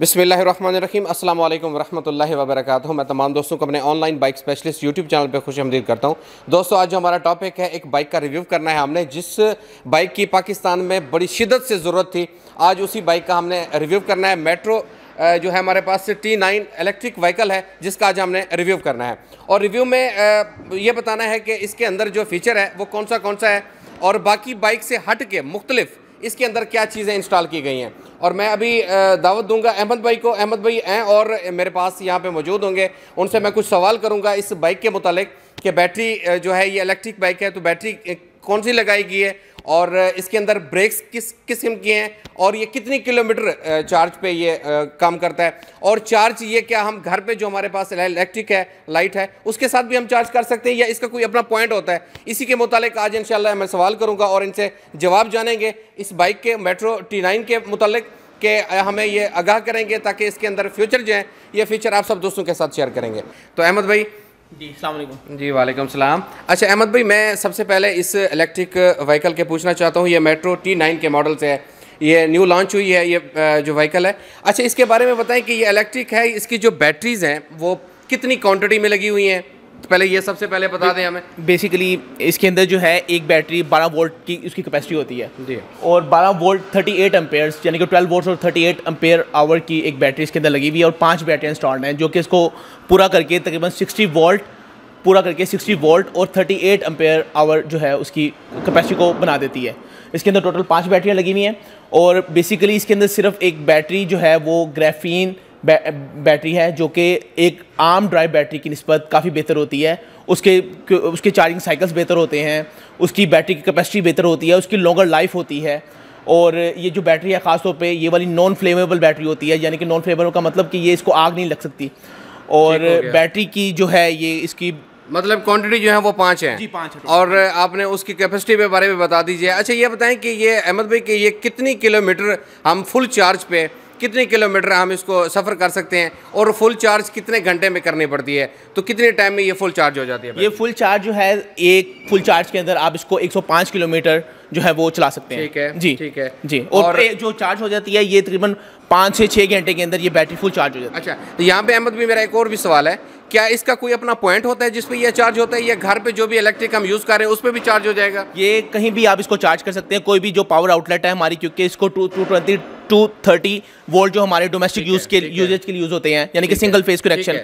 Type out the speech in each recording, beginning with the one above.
बिसमीम असल वरहमल वबरक मैं तमाम दोस्तों को अपने online bike specialist YouTube channel पर खुश आमदीद करता हूँ दोस्तों आज जो हमारा टॉपिक है एक बाइक का रिव्यू करना है हमने जिस बाइक की पाकिस्तान में बड़ी शिदत से ज़रूरत थी आज उसी बाइक का हमने रिव्यू करना है मेट्रो जो है हमारे पास टी नाइन इलेक्ट्रिक व्हीकल है जिसका आज हमने रिव्यू करना है और रिव्यू में ये बताना है कि इसके अंदर जो फीचर है वो कौन सा कौन सा है और बाकी बाइक से हट के मुख्तलिफ़ इसके अंदर क्या चीज़ें इंस्टॉल की गई हैं और मैं अभी दावत दूंगा अहमद भाई को अहमद भाई हैं और मेरे पास यहाँ पे मौजूद होंगे उनसे मैं कुछ सवाल करूँगा इस बाइक के मुतालिक कि बैटरी जो है ये इलेक्ट्रिक बाइक है तो बैटरी कौन सी लगाई गई है और इसके अंदर ब्रेक्स किस किस्म की हैं और ये कितनी किलोमीटर चार्ज पे ये काम करता है और चार्ज ये क्या हम घर पे जो हमारे पास इलेक्ट्रिक है लाइट है उसके साथ भी हम चार्ज कर सकते हैं या इसका कोई अपना पॉइंट होता है इसी के मुतालिक आज इन मैं सवाल करूँगा और इनसे जवाब जानेंगे इस बाइक के मेट्रो टी के मुतलक के हमें ये आगाह करेंगे ताकि इसके अंदर फ्यूचर जो है ये फ्यूचर आप सब दोस्तों के साथ शेयर करेंगे तो अहमद भाई जी सलाम जी वालेकुम सलाम अच्छा अहमद भाई मैं सबसे पहले इस इलेक्ट्रिक व्हीकल के पूछना चाहता हूँ ये मेट्रो टी नाइन के मॉडल से है ये न्यू लॉन्च हुई है ये जो व्हीकल है अच्छा इसके बारे में बताएं कि ये इलेक्ट्रिक है इसकी जो बैटरीज़ हैं वो कितनी क्वांटिटी में लगी हुई हैं तो पहले ये सबसे पहले बता दें हमें बेसिकली इसके अंदर जो है एक बैटरी 12 वोल्ट की उसकी कैपेसिटी होती है जी और 12 वोल्ट 38 एट यानी कि 12 वोल्ट और 38 एट आवर की एक बैटरी इसके अंदर लगी हुई है और पांच बैटरियाँ इंस्टॉल्ड हैं जो कि इसको पूरा करके तकरीबन 60 वोल्ट पूरा करके 60 वोल्ट और 38 एट आवर जो है उसकी कैपेसिटी को बना देती है इसके अंदर टोटल पाँच बैटरियाँ लगी हुई हैं और बेसिकली इसके अंदर सिर्फ एक बैटरी जो है वो ग्रैफीन बै, बैटरी है जो कि एक आम ड्राइव बैटरी की नस्बत काफ़ी बेहतर होती है उसके उसके चार्जिंग साइकिल्स बेहतर होते हैं उसकी बैटरी की कैपेसिटी बेहतर होती है उसकी लॉन्गर लाइफ होती है और ये जो बैटरी है ख़ासतौर पे ये वाली नॉन फ्लेमेबल बैटरी होती है यानी कि नॉन फ्लेमेबल का मतलब कि ये इसको आग नहीं लग सकती और बैटरी की जो है ये इसकी मतलब क्वांटिटी जो है वो पाँच है जी पाँच है और आपने उसकी कैपेसिटी के बारे में बता दीजिए अच्छा ये बताएं कि ये अहमद भाई कि ये कितनी किलोमीटर हम फुल चार्ज पे कितने किलोमीटर हम इसको सफ़र कर सकते हैं और फुल चार्ज कितने घंटे में करनी पड़ती है तो कितने टाइम में ये फुल चार्ज हो जाती है ये फुल चार्ज जो है एक फुल चार्ज के अंदर आप इसको 105 किलोमीटर जो है वो चला सकते हैं ठीक है जी ठीक है जी और, और जो चार्ज हो जाती है ये तकरीबन पाँच से छः घंटे के अंदर ये बैटरी फुल चार्ज हो जाती है अच्छा तो यहाँ पर अहमद भी मेरा एक और भी सवाल है क्या इसका कोई अपना पॉइंट होता है जिसपे ये चार्ज होता है या घर पे जो भी इलेक्ट्रिक हम यूज़ कर रहे हैं उस पर भी चार्ज हो जाएगा ये कहीं भी आप इसको चार्ज कर सकते हैं कोई भी जो पावर आउटलेट है हमारी क्योंकि इसको two two twenty two thirty volt जो हमारे डोमेस्टिक यूज के यूजेज के लिए यूज होते हैं यानी कि सिंगल फेज कनेक्शन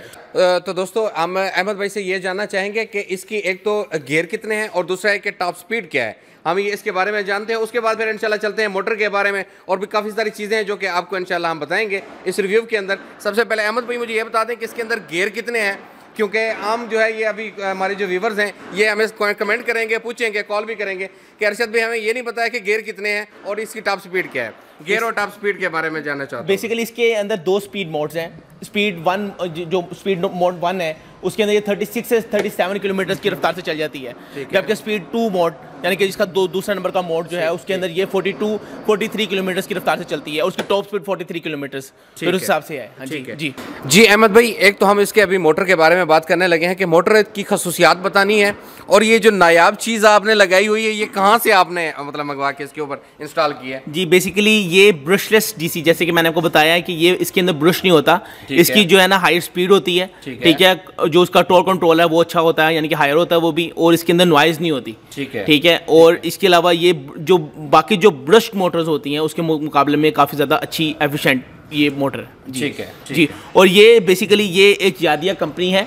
तो दोस्तों हम अहमद भाई से ये जानना चाहेंगे कि इसकी एक तो गेयर कितने हैं और दूसरा है कि टॉप स्पीड क्या है हम ये इसके बारे में जानते हैं उसके बाद फिर इंशाल्लाह चलते हैं मोटर के बारे में और भी काफ़ी सारी चीज़ें हैं जो कि आपको इंशाल्लाह हम बताएंगे इस रिव्यू के अंदर सबसे पहले अहमद भाई मुझे ये बता दें कि इसके अंदर गेयर कितने हैं क्योंकि आम जो है ये अभी हमारे जो व्यूवर्स हैं ये हमें कमेंट करेंगे पूछेंगे कॉल भी करेंगे कि अरशद भाई हमें ये नहीं पता है कि गेयर कितने हैं और इसकी टॉप स्पीड क्या है गेयर और टॉप स्पीड के बारे में जानना चाहता हूँ बेसिकली इसके अंदर दो स्पीड मोड्स हैं स्पीड वन जो स्पीड मोड वन है उसके अंदर ये सिक्स से सेवन किलोमीटर की रफ्तार से चल जाती है जबकि स्पीड टू मोड यानी कि इसका दो दूसरा नंबर का मोड जो है उसके अंदर ये 42, 43 किलोमीटर की रफ्तार से चलती है और उसकी टॉप स्पीड 43 किलोमीटर फिर उस हिसाब से है हाँ जी जी जी अहमद भाई एक तो हम इसके अभी मोटर के बारे में बात करने लगे हैं कि मोटर की खसूसियात बतानी है और ये जो नायाब चीज़ आपने लगाई हुई है ये कहाँ से आपने मतलब मंगवा के इसके ऊपर इंस्टॉल किया है जी बेसिकली ये ब्रशलेस डी जैसे कि मैंने आपको बताया कि ये इसके अंदर ब्रश नहीं होता इसकी जो है ना हाई स्पीड होती है ठीक है जो उसका टोल कंट्रोल है वो अच्छा होता है यानी कि हायर होता है वो भी और इसके अंदर नॉइज़ नहीं होती ठीक है ठीक है ठीक है और इसके अलावा ये जो बाकी जो ब्रश्ड मोटर्स होती हैं उसके मुकाबले में काफ़ी ज़्यादा अच्छी एफिशेंट ये मोटर ठीक है ठीक जी है। और ये बेसिकली ये एक यादिया कंपनी है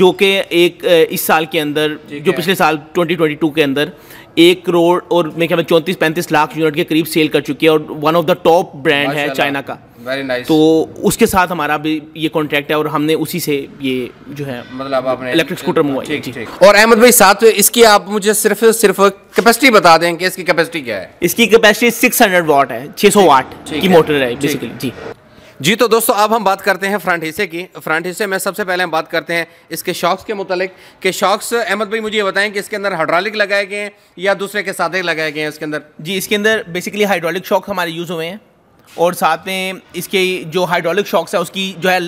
जो कि एक इस साल के अंदर जो पिछले साल 2022 के अंदर एक करोड़ और मेरे ख्याल चौंतीस पैंतीस लाख यूनिट के करीब सेल कर चुकी है और one of the top brand है चाइना का वेरी नाइस nice. तो उसके साथ हमारा भी ये कॉन्ट्रैक्ट है और हमने उसी से ये जो है मतलब आपने इलेक्ट्रिक स्कूटर मंगवाई जी और अहमद भाई साथ इसकी आप मुझे सिर्फ सिर्फ कैपेसिटी बता दें कि इसकी कैपेसिटी क्या है इसकी कैपेसिटी 600 वाट है 600 वाट की मोटर है बेसिकली जी जी तो दोस्तों अब हम बात करते हैं फ्रंट हिस्से की फ्रंट हिस्से में सबसे पहले हम बात करते हैं इसके शॉक्स के मुतालिक कि शॉक्स अहमद भाई मुझे ये बताएं कि इसके अंदर हाइड्रोलिक लगाए गए हैं या दूसरे के सादे लगाए गए हैं इसके अंदर जी इसके अंदर बेसिकली हाइड्रोलिक शॉक हमारे यूज़ हुए हैं और साथ में इसके जो हाइड्रोलिक शॉक्स है उसकी जो है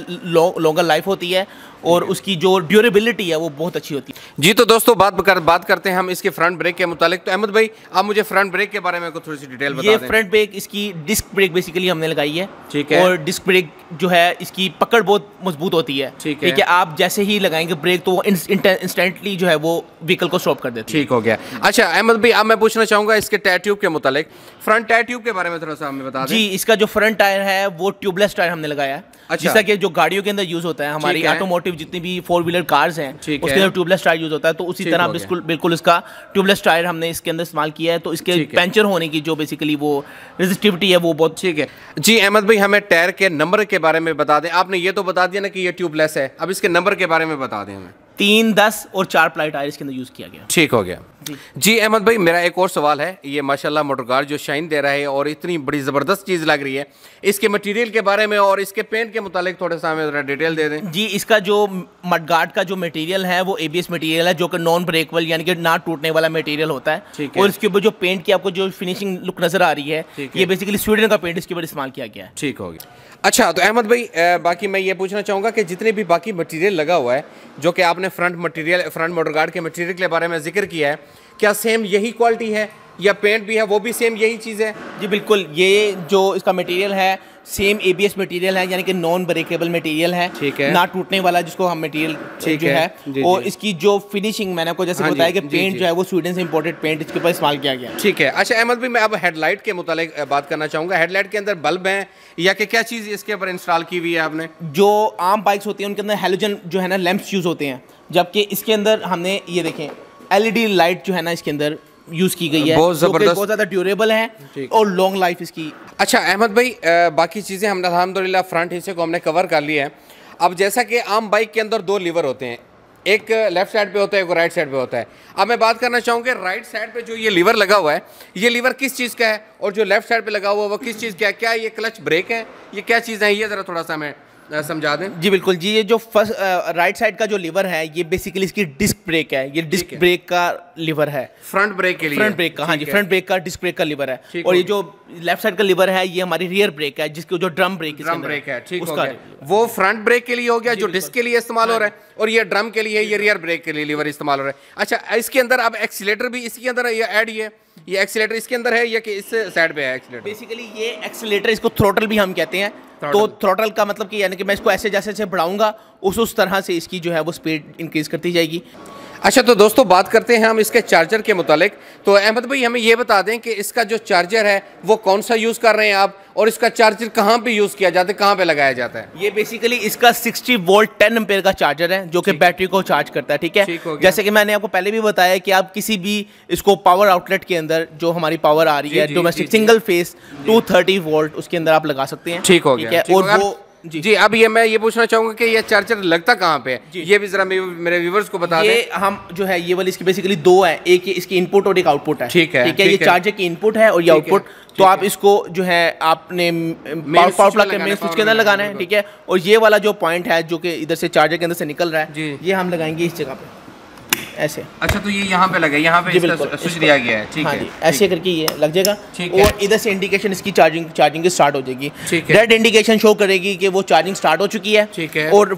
लॉन्गर लाइफ होती है और उसकी जो ड्यूरेबिलिटी है वो बहुत अच्छी होती है जी तो दोस्तों बात कर, बात करते हैं हम इसके फ्रंट ब्रेक के मुतालिक तो अहमद भाई आप मुझे फ्रंट ब्रेक के बारे में थोड़ी सी डिटेल ये फ्रंट ब्रेक इसकी डिस्क ब्रेक बेसिकली हमने लगाई है ठीक है और डिस्क ब्रेक जो है इसकी पकड़ बहुत मजबूत होती है ठीक है आप जैसे ही लगाएंगे ब्रेक तो वो इंस्टेंटली जो है वो व्हीकल को स्टॉप कर देते ठीक हो गया अच्छा अहमद भाई अब मैं पूछना चाहूंगा इसके टायर ट्यूब के मुतालिक फ्रंट टायर ट्यूब के बारे में थोड़ा सा हमें बता जी इसका जो फ्रंट टायर है वो ट्यूबलेस टायर हमने लगाया है अच्छा। कि जो गाड़ियों के अंदर यूज होता है हमारी ऑटोमोटिव जितनी भी फोर व्हीलर कार्स हैं उसके अंदर ट्यूबलेस टायर यूज होता है तो उसी तरह बिल्कुल बिल्कुल इसका ट्यूबलेस टायर हमने इसके अंदर इस्तेमाल किया है तो इसके पंचर होने की जो बेसिकली वो रेजिस्टिविटी है वो बहुत ठीक है जी अहमद भाई हमें टायर के नंबर के बारे में बता दें आपने ये तो बता दिया ना कि ये ट्यूबलेस है अब इसके नंबर के बारे में बता दें हमें तीन दस और चार प्लाई टायर इसके अंदर यूज किया गया ठीक हो गया जी अहमद भाई मेरा एक और सवाल है ये माशाल्लाह मोटर कार जो शाइन दे रहा है और इतनी बड़ी ज़बरदस्त चीज़ लग रही है इसके मटेरियल के बारे में और इसके पेंट के मुतालिक थोड़ा सा हमें डिटेल दे दें जी इसका जो गार्ड का जो मटेरियल है वो ए मटेरियल है जो कि नॉन ब्रेकबल यानी कि ना टूटने वाला मटेरियल होता है और इसके ऊपर जो पेंट की आपको जो फिनिशिंग लुक नज़र आ रही है ये बेसिकली स्वीडन का पेंट इसके ऊपर इस्तेमाल किया गया है ठीक हो गया अच्छा तो अहमद भाई बाकी मैं ये पूछना चाहूँगा कि जितने भी बाकी मटेरियल लगा हुआ है जो कि आपने front material front motor guard के मटेरियल के बारे में जिक्र किया है क्या सेम यही क्वालिटी है या पेंट भी है वो भी सेम यही चीज़ है जी बिल्कुल ये जो इसका मटेरियल है सेम एबीएस मटेरियल है यानी कि नॉन ब्रेकेबल मटेरियल है ठीक है ना टूटने वाला जिसको हम मटेरियल ठीक है, है जी, और जी, इसकी जो फिनिशिंग मैंने आपको जैसे हाँ बताया कि पेंट जो है वो स्वीडन से इम्पोर्टेड पेंट इसके ऊपर इस्तेमाल किया गया ठीक है अच्छा अहमद भी मैं अब हेडलाइट के मुतालिक बात करना चाहूंगा हेडलाइट के अंदर बल्ब है या कि क्या चीज़ इसके ऊपर इंस्टॉल की हुई है आपने जो आम बाइक्स होती है उनके अंदर हेलोजन जो है ना लैम्प यूज़ होते हैं जबकि इसके अंदर हमने ये देखें एलईडी लाइट जो है ना इसके अंदर यूज़ की गई है बहुत ज़बरदस्त बहुत ज़्यादा ड्यूरेबल है और लॉन्ग लाइफ इसकी अच्छा अहमद भाई बाकी चीज़ें हमने अलहमदुल्ला फ्रंट हिस्से को हमने कवर कर लिया है अब जैसा कि आम बाइक के अंदर दो लीवर होते हैं एक लेफ्ट साइड पे होता है एक राइट साइड पे होता है अब मैं बात करना चाहूँगा राइट साइड पे जो ये लीवर लगा हुआ है ये लीवर किस चीज़ का है और जो लेफ्ट साइड पे लगा हुआ है वो किस चीज़ का है क्या ये क्लच ब्रेक है ये क्या चीज़ है ये ज़रा थोड़ा सा हमें समझा दें जी बिल्कुल जी ये जो फर्स्ट राइट साइड का जो लीवर है ये बेसिकली इसकी डिस्क ब्रेक है ये डिस्क ब्रेक का लीवर है फ्रंट ब्रेक के लिए फ्रंट ब्रेक का हाँ जी फ्रंट ब्रेक का डिस्क ब्रेक का लीवर है और ये जो लेफ्ट साइड का लीवर है ये हमारी रियर ब्रेक है जिसकी जो ड्रम ब्रेक ड्रम ब्रेक है ठीक उसका वो फ्रंट ब्रेक के लिए हो गया जो डिस्क के लिए इस्तेमाल हो रहा हाँ है और ये ड्रम के लिए ये रियर ब्रेक के लिए लीवर इस्तेमाल हो रहा है अच्छा इसके अंदर अब एक्सीटर भी इसके अंदर एड ही है ये एक्सीटर इसके अंदर है या कि इस साइड पे है एक्सीटर बेसिकली ये एक्सीटर इसको थ्रोटल भी हम कहते हैं तो थ्रोटल का मतलब कि यानी कि मैं इसको ऐसे जैसे जैसे बढ़ाऊंगा उस उस तरह से इसकी जो है वो स्पीड इंक्रीज करती जाएगी अच्छा तो दोस्तों बात करते हैं हम इसके चार्जर के मुतालिक तो अहमद भाई हमें ये बता दें कि इसका जो चार्जर है वो कौन सा यूज़ कर रहे हैं आप और इसका चार्जर कहाँ पे यूज़ किया जाता है कहाँ पे लगाया जाता है ये बेसिकली इसका 60 वोल्ट 10 एम्पेयर का चार्जर है जो कि बैटरी को चार्ज करता है ठीक है ठीक जैसे कि मैंने आपको पहले भी बताया कि आप किसी भी इसको पावर आउटलेट के अंदर जो हमारी पावर आ रही है domestic single phase two volt उसके अंदर आप लगा सकते हैं ठीक हो गया और वो जी जी अब ये मैं ये पूछना चाहूंगा कि ये चार्जर लगता कहाँ पे है ये भी जरा मेरे व्यूवर्स को बता ये हम जो है ये वाली इसकी बेसिकली दो है एक ये इसकी इनपुट और एक आउटपुट है ठीक है ठीक है ये चार्जर की इनपुट है और ये आउटपुट तो आप इसको जो है आपने पावर प्लग के मेन स्विच के अंदर लगाना है ठीक है और ये वाला जो पॉइंट है जो कि इधर से चार्जर के अंदर से निकल रहा है ये हम लगाएंगे इस जगह पे ऐसे अच्छा तो ये यहाँ पे लगा यहाँ पे जी बिल्कुल स्विच दिया गया है ठीक हाँ जी ऐसे करके ये लग जाएगा और इधर से इंडिकेशन इसकी चार्जिंग चार्जिंग की स्टार्ट हो जाएगी रेड इंडिकेशन शो करेगी कि वो चार्जिंग स्टार्ट हो चुकी है ठीक है और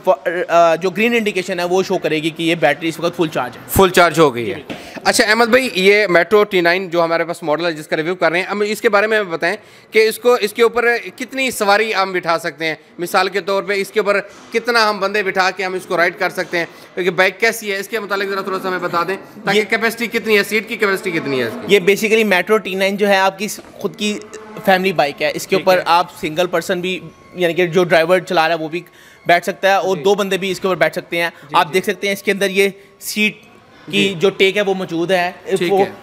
जो ग्रीन इंडिकेशन है वो शो करेगी कि ये बैटरी इस वक्त फुल चार्ज है फुल चार्ज हो गई है अच्छा अहमद भाई ये मेट्रो टी नाइन जो हमारे पास मॉडल है जिसका रिव्यू कर रहे हैं अब इसके बारे में बताएं कि इसको इसके ऊपर कितनी सवारी हम बिठा सकते हैं मिसाल के तौर पे इसके ऊपर कितना हम बंदे बिठा के हम इसको राइड कर सकते हैं क्योंकि बाइक कैसी है इसके मुताबिक ज़रा थोड़ा सा तो हमें बता दें ताकि कैपेसिटी कितनी है सीट की कैपेसिटी कितनी है ये बेसिकली मेट्रो टी जो है आपकी खुद की फैमिली बाइक है इसके ऊपर आप सिंगल पर्सन भी यानी कि जो ड्राइवर चला रहा है वो भी बैठ सकता है और दो बंदे भी इसके ऊपर बैठ सकते हैं आप देख सकते हैं इसके अंदर ये सीट कि जो टेक है वो मौजूद है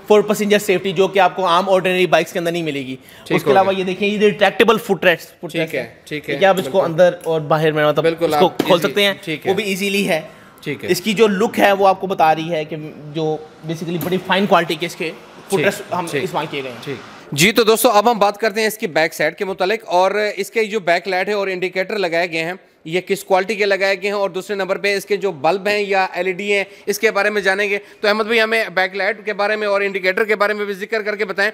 फोर पैसेंजर सेफ्टी जो कि आपको आम ऑर्डिनरी बाइक्स के अंदर नहीं मिलेगी उसके अलावा ये देखिए ये रिट्रैक्टेबल फुट रेस्ट ठीक है ठीक है क्या आप इसको अंदर और बाहर में मतलब खोल सकते हैं वो भी इजीली है ठीक है इसकी जो लुक है वो आपको बता रही है कि जो बेसिकली बड़ी फाइन क्वालिटी के इसके फुटरेस हम इस्तेमाल किए गए हैं ठीक जी तो दोस्तों अब हम बात करते हैं इसकी बैक साइड के मुतालिक और इसके जो बैक लाइट है और इंडिकेटर लगाए गए हैं ये किस क्वालिटी के लगाए गए हैं और दूसरे नंबर पे इसके जो बल्ब हैं या एलईडी हैं इसके बारे में जानेंगे तो अहमद भाई हमें बैक लाइट के बारे में और इंडिकेटर के बारे में भी जिक्र करके बताएं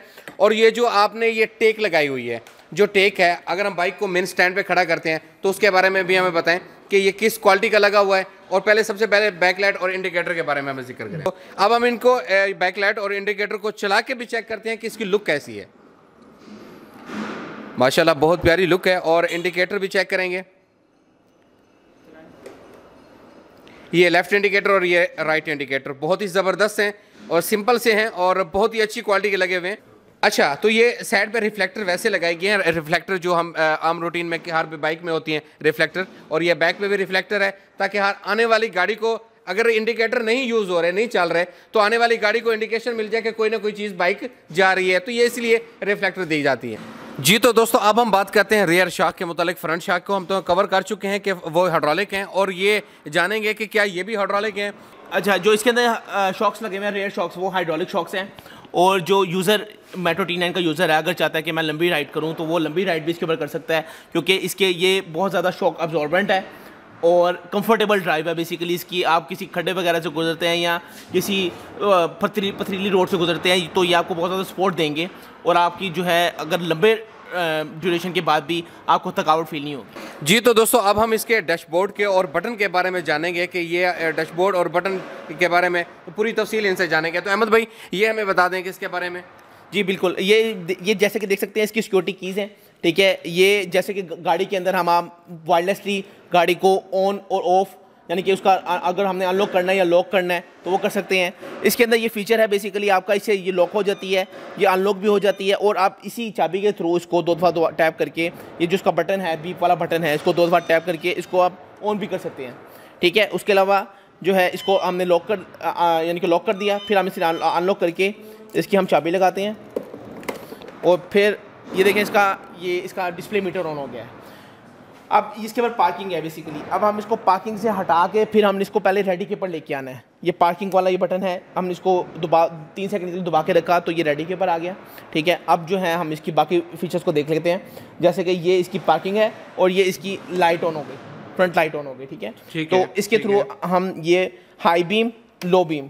और ये जो आपने ये टेक लगाई हुई है जो टेक है अगर हम बाइक को मेन स्टैंड पर खड़ा करते हैं तो उसके बारे में भी हमें बताएँ कि ये किस क्वालिटी का लगा हुआ है और पहले सबसे पहले बैकलाइट और इंडिकेटर के बारे में हमें जिक्र करें तो अब हम इनको बैकलाइट और इंडिकेटर को चला के भी चेक करते हैं कि इसकी लुक कैसी है माशाल्लाह बहुत प्यारी लुक है और इंडिकेटर भी चेक करेंगे ये लेफ़्ट इंडिकेटर और ये राइट इंडिकेटर बहुत ही ज़बरदस्त हैं और सिंपल से हैं और बहुत ही अच्छी क्वालिटी के लगे हुए हैं अच्छा तो ये साइड पे रिफ्लेक्टर वैसे लगाए गए हैं रिफ्लेक्टर जो हम आम रूटीन में हर बाइक में होती हैं रिफ्लेक्टर और ये बैक पे भी रिफ्लेक्टर है ताकि हर आने वाली गाड़ी को अगर इंडिकेटर नहीं यूज़ हो रहे नहीं चल रहे तो आने वाली गाड़ी को इंडिकेशन मिल जाए कि कोई ना कोई चीज़ बाइक जा रही है तो ये इसलिए रिफ्लेक्टर दी जाती है जी तो दोस्तों अब हम बात करते हैं रियर शाख के मुतालिक फ्रंट शाख को हम तो कवर कर चुके हैं कि वो हाइड्रोलिक हैं और ये जानेंगे कि क्या ये भी हाइड्रोलिक हैं अच्छा जो इसके अंदर शॉक्स लगे हुए हैं रेयर शॉक्स वो हाइड्रोलिक शॉक्स हैं और जो यूज़र मेट्रो टी नाइन का यूज़र है अगर चाहता है कि मैं लंबी राइड करूँ तो वो लंबी राइड भी इसके ऊपर कर सकता है क्योंकि इसके ये बहुत ज़्यादा शॉक अब्जॉर्बेंट है और कंफर्टेबल ड्राइव है बेसिकली इसकी आप किसी खड्डे वगैरह से गुजरते हैं या किसी पथरी पथरीली रोड से गुजरते हैं तो ये आपको बहुत ज़्यादा सपोर्ट देंगे और आपकी जो है अगर लंबे ड्यूरेशन के बाद भी आपको थकावट फील नहीं होगी जी तो दोस्तों अब हम इसके डैशबोर्ड के और बटन के बारे में जानेंगे कि ये डैशबोर्ड और बटन के बारे में पूरी तफसील इनसे जानेंगे तो अहमद भाई ये हमें बता दें कि इसके बारे में जी बिल्कुल ये ये जैसे कि देख सकते हैं इसकी सिक्योरिटी कीज़ हैं ठीक है ये जैसे कि गाड़ी के अंदर हम वायरलेसली गाड़ी को ऑन और ऑफ़ यानी कि उसका अगर हमने अनलॉक करना है या लॉक करना है तो वो कर सकते हैं इसके अंदर ये फीचर है बेसिकली आपका इससे ये लॉक हो जाती है ये अनलॉक भी हो जाती है और आप इसी चाबी के थ्रू इसको दो दफ़ा दो टैप करके ये जो उसका बटन है बीप वाला बटन है इसको दो दफ़ा टैप करके इसको आप ऑन भी कर सकते हैं ठीक है उसके अलावा जो है इसको हमने लॉक कर यानी कि लॉक कर दिया फिर हम इसे अनलॉक करके इसकी हम चाबी लगाते हैं और फिर ये देखें इसका ये इसका डिस्प्ले मीटर ऑन हो गया है अब इसके ऊपर पार्किंग है बेसिकली अब हम इसको पार्किंग से हटा के फिर हमने इसको पहले रेडी के ऊपर लेके आना है ये पार्किंग वाला ये बटन है हमने इसको दुबा तीन सेकंड के लिए दबा के रखा तो ये रेडी के ऊपर आ गया ठीक है अब जो है हम इसकी बाकी फीचर्स को देख लेते हैं जैसे कि ये इसकी पार्किंग है और ये इसकी लाइट ऑन हो गई फ्रंट लाइट ऑन हो गई ठीक है तो इसके थ्रू हम ये हाई बीम लो बीम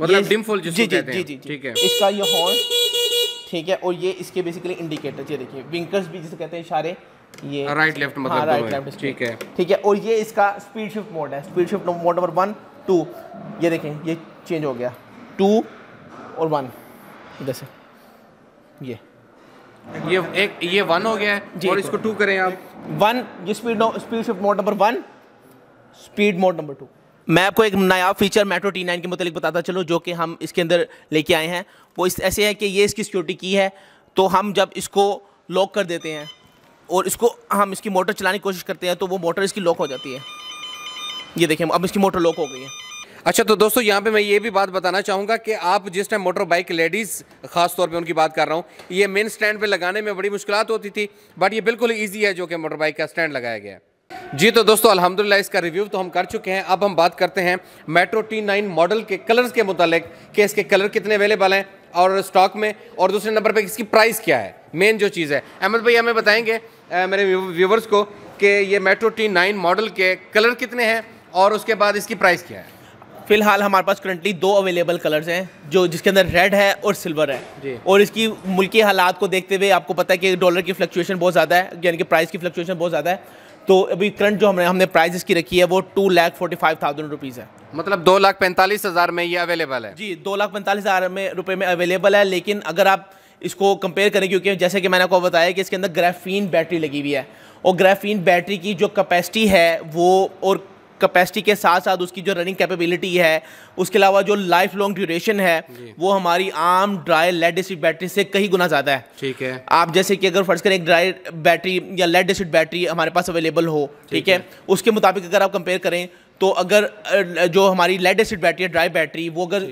मतलब डिम फुल जी जी जी जी ठीक है इसका ये हॉर्न ठीक है और ये इसके बेसिकली इंडिकेटर ये देखिए विंकर्स भी जिसे कहते हैं इशारे ये राइट हाँ, लेफ्ट मतलब हाँ, राइट लेफ्ट ठीक है ठीक है और ये इसका स्पीड शिफ्ट मोड है speed shift mode number one two ये देखें ये चेंज हो गया टू और वन इधर से ये ये एक ये वन हो गया है और इसको टू करें आप वन ये speed speed shift mode number one speed mode number two मैं आपको एक नया फीचर मेट्रो टी नाइन के मतलब बताता चलो जो कि हम इसके अंदर लेके आए हैं वो इस ऐसे है कि ये इसकी सिक्योरिटी की है तो हम जब इसको लॉक कर देते हैं और इसको हम इसकी मोटर चलाने की कोशिश करते हैं तो वो मोटर इसकी लॉक हो जाती है ये देखें अब इसकी मोटर लॉक हो गई है अच्छा तो दोस्तों यहाँ पे मैं ये भी बात बताना चाहूँगा कि आप जिस टाइम मोटर बाइक लेडीज़ खास तौर पे उनकी बात कर रहा हूँ ये मेन स्टैंड पे लगाने में बड़ी मुश्किल होती थी बट ये बिल्कुल ईजी है जो कि मोटर बाइक का स्टैंड लगाया गया है जी तो दोस्तों अलहमदिल्ला इसका रिव्यू तो हम कर चुके हैं अब हम बात करते हैं मेट्रो टी नाइन मॉडल के कलर्स के मुतालिक कि इसके कलर कितने अवेलेबल हैं और स्टॉक में और दूसरे नंबर पर इसकी प्राइस क्या है मेन जो चीज़ है अहमद भाई हमें बताएंगे आ, मेरे व्यूवर्स को कि ये मेट्रो टी नाइन मॉडल के कलर कितने हैं और उसके बाद इसकी प्राइस क्या है फिलहाल हमारे पास करंटली दो अवेलेबल कलर्स हैं जो जिसके अंदर रेड है और सिल्वर है और इसकी मुल्की हालात को देखते हुए आपको पता है कि डॉलर की फ्लक्चुएशन बहुत ज़्यादा है यानी कि प्राइस की फ्लक्चुएशन बहुत ज़्यादा है तो अभी करंट जो हमने हमने प्राइजेस की रखी है वो two lakh forty five thousand rupees है मतलब दो लाख पैंतालीस हज़ार में ये अवेलेबल है जी दो लाख पैंतालीस हज़ार में रुपये में अवेलेबल है लेकिन अगर आप इसको कंपेयर करें क्योंकि जैसे कि मैंने आपको बताया कि इसके अंदर ग्राफीन बैटरी लगी हुई है और ग्राफीन बैटरी की जो कैपेसिटी है वो और कैपेसिटी के साथ साथ उसकी जो रनिंग कैपेबिलिटी है उसके अलावा जो लाइफ लॉन्ग ड्यूरेशन है वो हमारी आम ड्राई लेड एसिड बैटरी से कई गुना ज़्यादा है ठीक है आप जैसे कि अगर फर्ज करें एक ड्राई बैटरी या लेड एसिड बैटरी हमारे पास अवेलेबल हो ठीक है उसके मुताबिक अगर आप कंपेयर करें तो अगर जो हमारी लेड एसिड बैटरी है ड्राई बैटरी वो अगर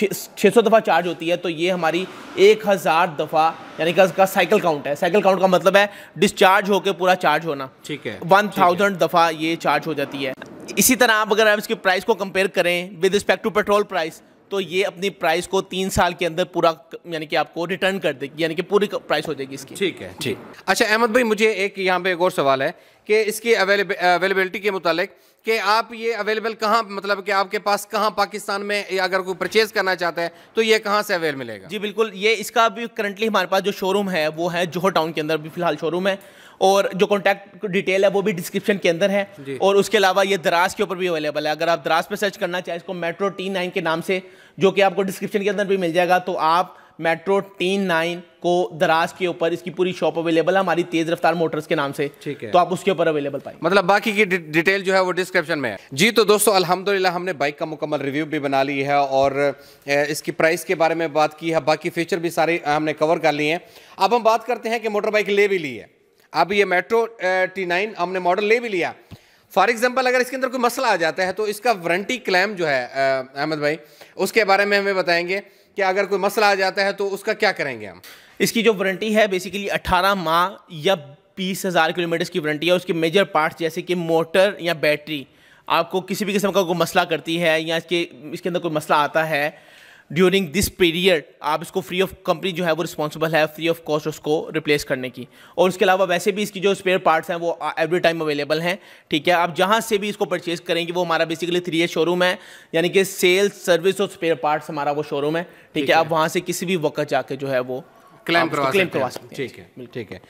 छः सौ दफ़ा चार्ज होती है तो ये हमारी एक हज़ार दफ़ा यानी कि उसका साइकिल काउंट है साइकिल काउंट का मतलब है डिस्चार्ज होकर पूरा चार्ज होना ठीक है वन थाउजेंड दफ़ा ये चार्ज हो जाती है इसी तरह आप अगर इसकी प्राइस को कंपेयर करें with respect to petrol price तो ये अपनी प्राइस को तीन साल के अंदर पूरा यानी कि आपको रिटर्न कर देगी यानी कि पूरी प्राइस हो जाएगी इसकी ठीक है ठीक अच्छा अहमद भाई मुझे एक यहाँ पे एक और सवाल है कि इसकी अवेलेबिलिटी के मुतालिक कि आप ये अवेलेबल कहाँ मतलब कि आपके पास कहाँ पाकिस्तान में अगर कोई परचेज करना चाहता है तो ये कहाँ से अवेल मिलेगा जी बिल्कुल ये इसका भी करंटली हमारे पास जो शोरूम है वो है जोहर टाउन के अंदर भी फिलहाल शोरूम है और जो कॉन्टैक्ट डिटेल है वो भी डिस्क्रिप्शन के अंदर है और उसके अलावा ये दराज के ऊपर भी अवेलेबल है अगर आप दराज पर सर्च करना चाहें इसको मेट्रो टी नाइन के नाम से जो कि आपको डिस्क्रिप्शन के अंदर भी मिल जाएगा तो आप मेट्रो टी नाइन को दराज के ऊपर इसकी पूरी शॉप अवेलेबल है हमारी तेज रफ्तार मोटर्स के नाम से ठीक है तो आप उसके ऊपर अवेलेबल पाएंगे मतलब बाकी की डिटेल जो है वो डिस्क्रिप्शन में है जी तो दोस्तों अल्हम्दुलिल्लाह हमने बाइक का मुकम्मल रिव्यू भी बना ली है और इसकी प्राइस के बारे में बात की है बाकी फीचर भी सारे हमने कवर कर लिए हैं अब हम बात करते हैं कि मोटर बाइक ले भी ली है अब ये मेट्रो टी नाइन हमने मॉडल ले भी लिया फॉर एग्जाम्पल अगर इसके अंदर कोई मसला आ जाता है तो इसका वारंटी क्लेम जो है अहमद भाई उसके बारे में हमें बताएंगे कि अगर कोई मसला आ जाता है तो उसका क्या करेंगे हम इसकी जो वारंटी है बेसिकली 18 माह या बीस हज़ार किलोमीटर की वारंटी है उसके मेजर पार्ट्स जैसे कि मोटर या बैटरी आपको किसी भी किस्म का कोई मसला करती है या इसके इसके अंदर कोई मसला आता है ड्यूरिंग दिस पीरियड आप इसको फ्री ऑफ कंपनी जो है वो रिस्पॉन्सिबल है फ्री ऑफ कॉस्ट उसको रिप्लेस करने की और उसके अलावा वैसे भी इसकी जो स्पेयर पार्ट्स हैं वो एवरी टाइम अवेलेबल हैं ठीक है आप जहाँ से भी इसको परचेज करेंगे वो हमारा बेसिकली थ्री ए शोरूम है यानी कि सेल्स सर्विस और स्पेयर पार्ट्स हमारा वो शोरूम है ठीक है आप वहाँ से किसी भी वक्त जाके जो है वो क्लेम करवा सकते हैं ठीक है ठीक है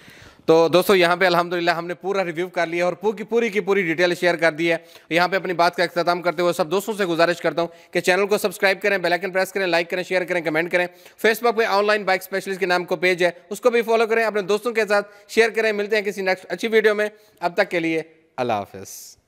तो दोस्तों यहाँ पे अलहमदिल्ला हमने पूरा रिव्यू कर लिया और पूरी की पूरी की पूरी डिटेल शेयर कर दी है यहाँ पे अपनी बात का अख्ताम करते हुए सब दोस्तों से गुजारिश करता हूँ कि चैनल को सब्सक्राइब करें बेलाइकन प्रेस करें लाइक करें शेयर करें कमेंट करें फेसबुक पे ऑनलाइन बाइक स्पेशलिस्ट के नाम को पेज है उसको भी फॉलो करें अपने दोस्तों के साथ शेयर करें मिलते हैं किसी नेक्स्ट अच्छी वीडियो में अब तक के लिए अल्लाह हाफ